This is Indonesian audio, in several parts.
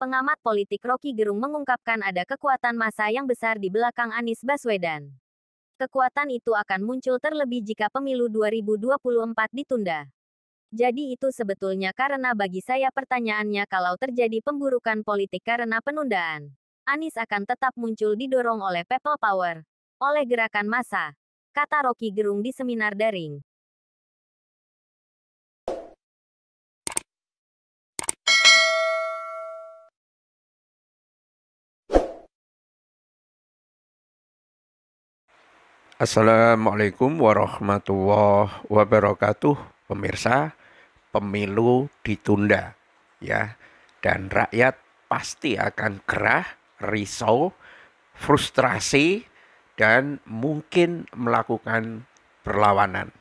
pengamat politik Rocky Gerung mengungkapkan ada kekuatan massa yang besar di belakang Anies Baswedan. Kekuatan itu akan muncul terlebih jika pemilu 2024 ditunda. Jadi itu sebetulnya karena bagi saya pertanyaannya kalau terjadi pemburukan politik karena penundaan. Anies akan tetap muncul didorong oleh people power, oleh gerakan massa, kata Rocky Gerung di seminar daring. Assalamualaikum warahmatullahi wabarakatuh, pemirsa. Pemilu ditunda, ya, dan rakyat pasti akan gerah, risau, frustrasi, dan mungkin melakukan perlawanan.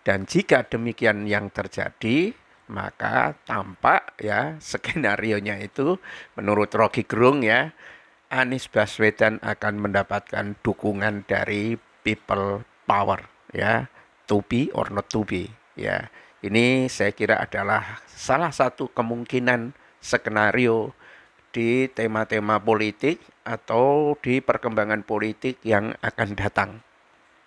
Dan jika demikian yang terjadi, maka tampak ya skenario-nya itu menurut Rocky Gerung ya Anies Baswedan akan mendapatkan dukungan dari people power ya to be or not to be ya ini saya kira adalah salah satu kemungkinan skenario di tema-tema politik atau di perkembangan politik yang akan datang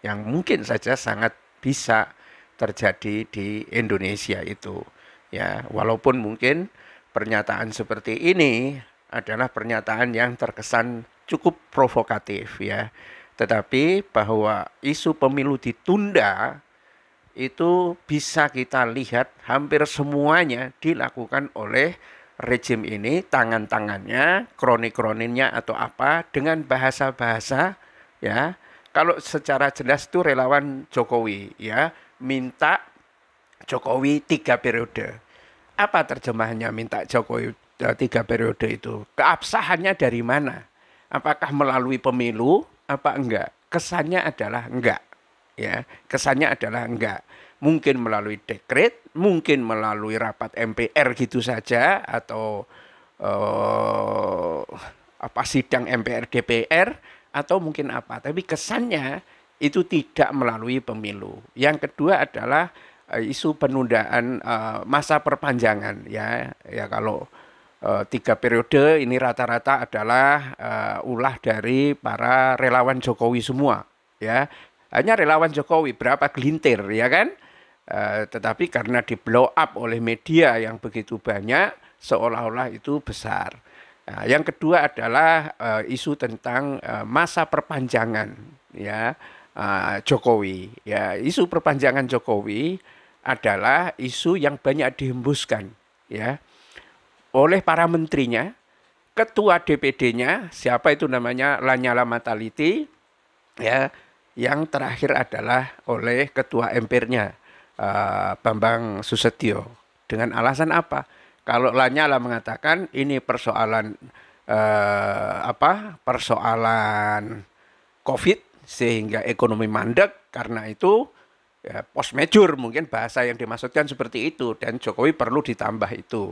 yang mungkin saja sangat bisa terjadi di Indonesia itu ya walaupun mungkin pernyataan seperti ini adalah pernyataan yang terkesan cukup provokatif ya tetapi bahwa isu pemilu ditunda itu bisa kita lihat hampir semuanya dilakukan oleh rejim ini tangan-tangannya, kroni kroninya atau apa dengan bahasa-bahasa ya. Kalau secara jelas itu relawan Jokowi ya, minta Jokowi tiga periode. Apa terjemahannya minta Jokowi e, tiga periode itu? Keabsahannya dari mana? Apakah melalui pemilu apa enggak? Kesannya adalah enggak. Ya, kesannya adalah enggak. Mungkin melalui dekret, mungkin melalui rapat MPR gitu saja atau eh, apa sidang MPR DPR atau mungkin apa. Tapi kesannya itu tidak melalui pemilu. Yang kedua adalah eh, isu penundaan uh, masa perpanjangan ya ya kalau Eh, tiga periode ini rata-rata adalah uh, ulah dari para relawan Jokowi semua ya hanya relawan Jokowi berapa gelintir ya kan uh, tetapi karena di blow up oleh media yang begitu banyak seolah-olah itu besar nah, yang kedua adalah uh, isu tentang uh, masa perpanjangan ya uh, Jokowi ya isu perpanjangan Jokowi adalah isu yang banyak dihembuskan ya oleh para menterinya, ketua DPD-nya, siapa itu namanya Lanyala Mataliti, ya, yang terakhir adalah oleh ketua MPR-nya uh, eh, Bambang Susetio. Dengan alasan apa? Kalau Lanyala mengatakan ini persoalan uh, apa? Persoalan COVID sehingga ekonomi mandek karena itu ya, post major mungkin bahasa yang dimaksudkan seperti itu dan Jokowi perlu ditambah itu.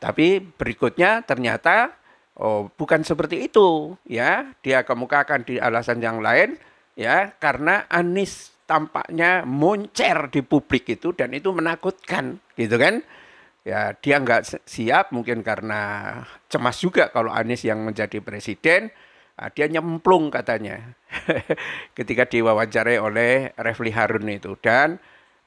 Tapi berikutnya ternyata oh bukan seperti itu ya. Dia kemukakan di alasan yang lain ya karena Anis tampaknya moncer di publik itu dan itu menakutkan gitu kan. Ya dia nggak siap mungkin karena cemas juga kalau Anis yang menjadi presiden ah, dia nyemplung katanya ketika diwawancarai oleh Refli Harun itu dan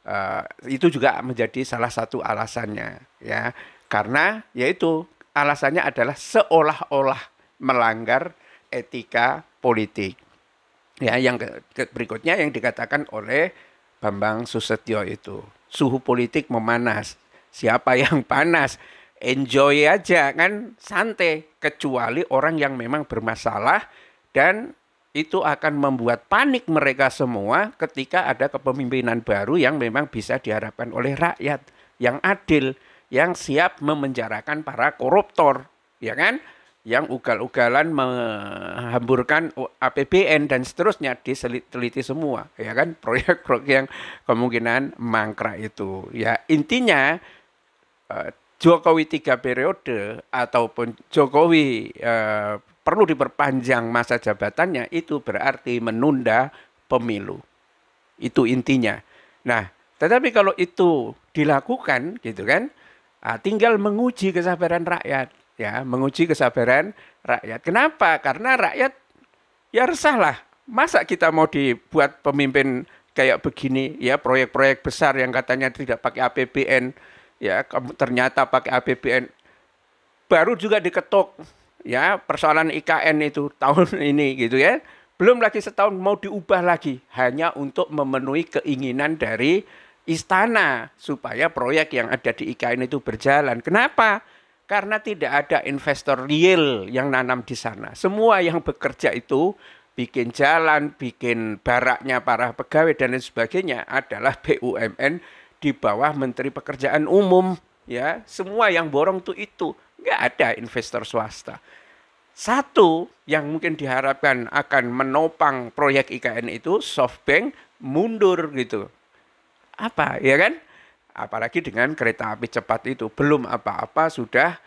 uh, itu juga menjadi salah satu alasannya ya karena yaitu alasannya adalah seolah-olah melanggar etika politik. Ya, yang berikutnya yang dikatakan oleh Bambang Susetyo itu. Suhu politik memanas. Siapa yang panas? Enjoy aja kan santai kecuali orang yang memang bermasalah dan itu akan membuat panik mereka semua ketika ada kepemimpinan baru yang memang bisa diharapkan oleh rakyat yang adil yang siap memenjarakan para koruptor, ya kan? Yang ugal-ugalan menghamburkan APBN dan seterusnya diteliti semua, ya kan? Proyek-proyek yang kemungkinan mangkrak itu. Ya, intinya eh, Jokowi tiga periode ataupun Jokowi eh, perlu diperpanjang masa jabatannya itu berarti menunda pemilu. Itu intinya. Nah, tetapi kalau itu dilakukan gitu kan, Nah, tinggal menguji kesabaran rakyat, ya, menguji kesabaran rakyat. Kenapa? Karena rakyat ya resahlah. Masa kita mau dibuat pemimpin kayak begini, ya, proyek-proyek besar yang katanya tidak pakai APBN, ya, ternyata pakai APBN. Baru juga diketuk, ya, persoalan IKN itu tahun ini, gitu ya. Belum lagi setahun mau diubah lagi, hanya untuk memenuhi keinginan dari istana supaya proyek yang ada di IKN itu berjalan. Kenapa? Karena tidak ada investor real yang nanam di sana. Semua yang bekerja itu bikin jalan, bikin baraknya para pegawai dan lain sebagainya adalah BUMN di bawah Menteri Pekerjaan Umum ya. Semua yang borong tuh itu nggak ada investor swasta. Satu yang mungkin diharapkan akan menopang proyek IKN itu softbank mundur gitu apa ya kan apalagi dengan kereta api cepat itu belum apa-apa sudah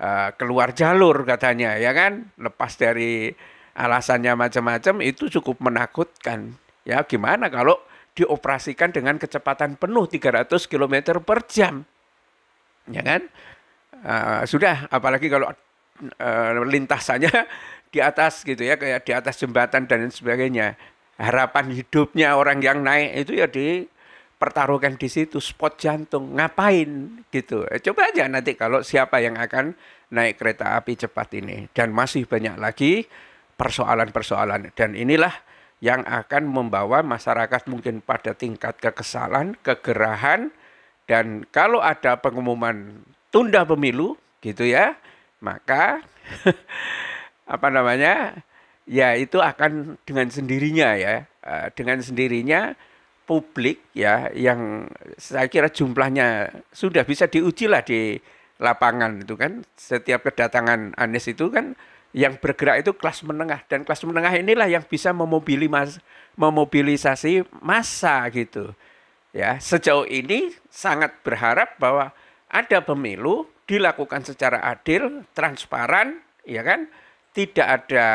uh, keluar jalur katanya ya kan lepas dari alasannya macam-macam itu cukup menakutkan ya gimana kalau dioperasikan dengan kecepatan penuh 300 km per jam ya kan uh, sudah apalagi kalau uh, lintasannya di atas gitu ya kayak di atas jembatan dan sebagainya harapan hidupnya orang yang naik itu ya di pertaruhkan di situ spot jantung ngapain gitu eh, coba aja nanti kalau siapa yang akan naik kereta api cepat ini dan masih banyak lagi persoalan-persoalan dan inilah yang akan membawa masyarakat mungkin pada tingkat kekesalan, kegerahan dan kalau ada pengumuman tunda pemilu gitu ya maka apa namanya ya itu akan dengan sendirinya ya eh, dengan sendirinya publik ya yang saya kira jumlahnya sudah bisa diuji lah di lapangan itu kan setiap kedatangan Anies itu kan yang bergerak itu kelas menengah dan kelas menengah inilah yang bisa memobilisasi massa gitu. Ya, sejauh ini sangat berharap bahwa ada pemilu dilakukan secara adil, transparan, ya kan? Tidak ada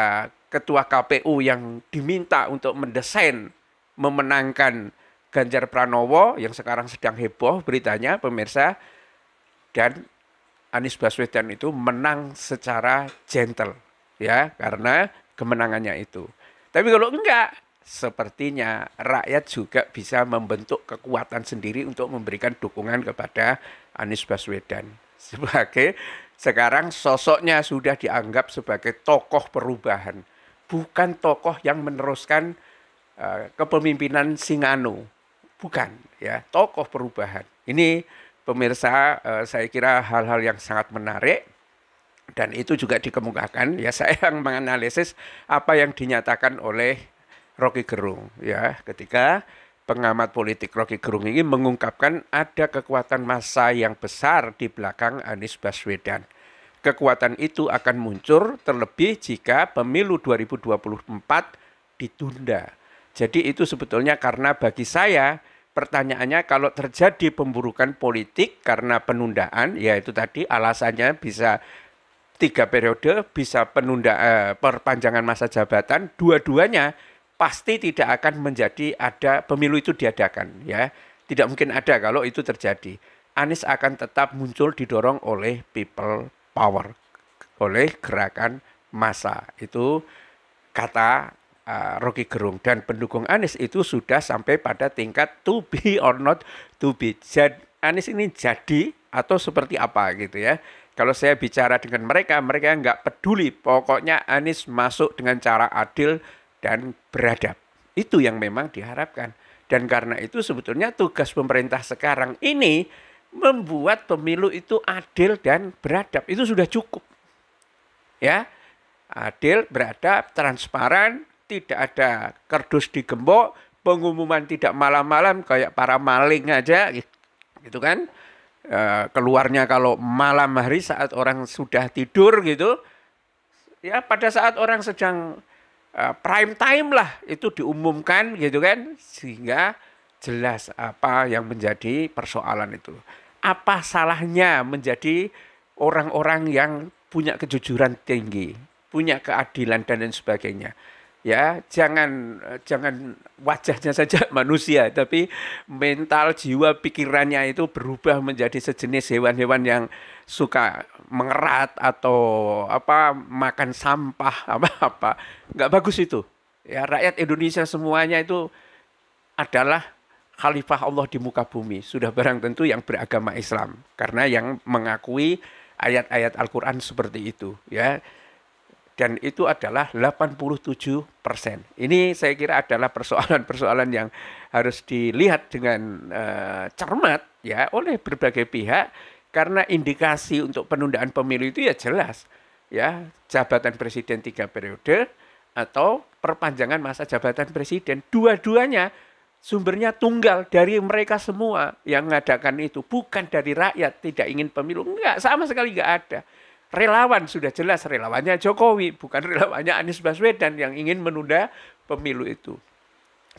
ketua KPU yang diminta untuk mendesain memenangkan Ganjar Pranowo yang sekarang sedang heboh beritanya pemirsa dan Anies Baswedan itu menang secara gentle ya karena kemenangannya itu. Tapi kalau enggak sepertinya rakyat juga bisa membentuk kekuatan sendiri untuk memberikan dukungan kepada Anies Baswedan sebagai sekarang sosoknya sudah dianggap sebagai tokoh perubahan, bukan tokoh yang meneruskan uh, kepemimpinan Singanu bukan ya tokoh perubahan. Ini pemirsa eh, saya kira hal-hal yang sangat menarik dan itu juga dikemukakan ya saya yang menganalisis apa yang dinyatakan oleh Rocky Gerung ya ketika pengamat politik Rocky Gerung ini mengungkapkan ada kekuatan massa yang besar di belakang Anies Baswedan. Kekuatan itu akan muncul terlebih jika pemilu 2024 ditunda. Jadi itu sebetulnya karena bagi saya pertanyaannya kalau terjadi pemburukan politik karena penundaan, ya itu tadi alasannya bisa tiga periode, bisa penunda eh, perpanjangan masa jabatan, dua-duanya pasti tidak akan menjadi ada pemilu itu diadakan, ya tidak mungkin ada kalau itu terjadi. Anies akan tetap muncul didorong oleh people power, oleh gerakan massa. Itu kata uh, Rocky Gerung dan pendukung Anies itu sudah sampai pada tingkat to be or not to be. Jadi Anies ini jadi atau seperti apa gitu ya. Kalau saya bicara dengan mereka, mereka nggak peduli. Pokoknya Anies masuk dengan cara adil dan beradab. Itu yang memang diharapkan. Dan karena itu sebetulnya tugas pemerintah sekarang ini membuat pemilu itu adil dan beradab. Itu sudah cukup. Ya, adil, beradab, transparan, tidak ada kerdus digembok, pengumuman tidak malam-malam kayak para maling aja gitu, kan. E, keluarnya kalau malam hari saat orang sudah tidur gitu. Ya pada saat orang sedang e, prime time lah itu diumumkan gitu kan sehingga jelas apa yang menjadi persoalan itu. Apa salahnya menjadi orang-orang yang punya kejujuran tinggi, punya keadilan dan lain sebagainya ya jangan jangan wajahnya saja manusia tapi mental jiwa pikirannya itu berubah menjadi sejenis hewan-hewan yang suka mengerat atau apa makan sampah apa apa nggak bagus itu ya rakyat Indonesia semuanya itu adalah khalifah Allah di muka bumi sudah barang tentu yang beragama Islam karena yang mengakui ayat-ayat Al-Qur'an seperti itu ya dan itu adalah 87 persen. Ini saya kira adalah persoalan-persoalan yang harus dilihat dengan uh, cermat ya oleh berbagai pihak karena indikasi untuk penundaan pemilu itu ya jelas ya jabatan presiden tiga periode atau perpanjangan masa jabatan presiden dua-duanya sumbernya tunggal dari mereka semua yang mengadakan itu bukan dari rakyat tidak ingin pemilu enggak sama sekali enggak ada relawan sudah jelas relawannya Jokowi bukan relawannya Anies Baswedan yang ingin menunda pemilu itu.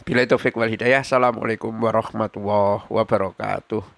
Bila itu Fikwal Hidayah, Assalamualaikum warahmatullahi wabarakatuh.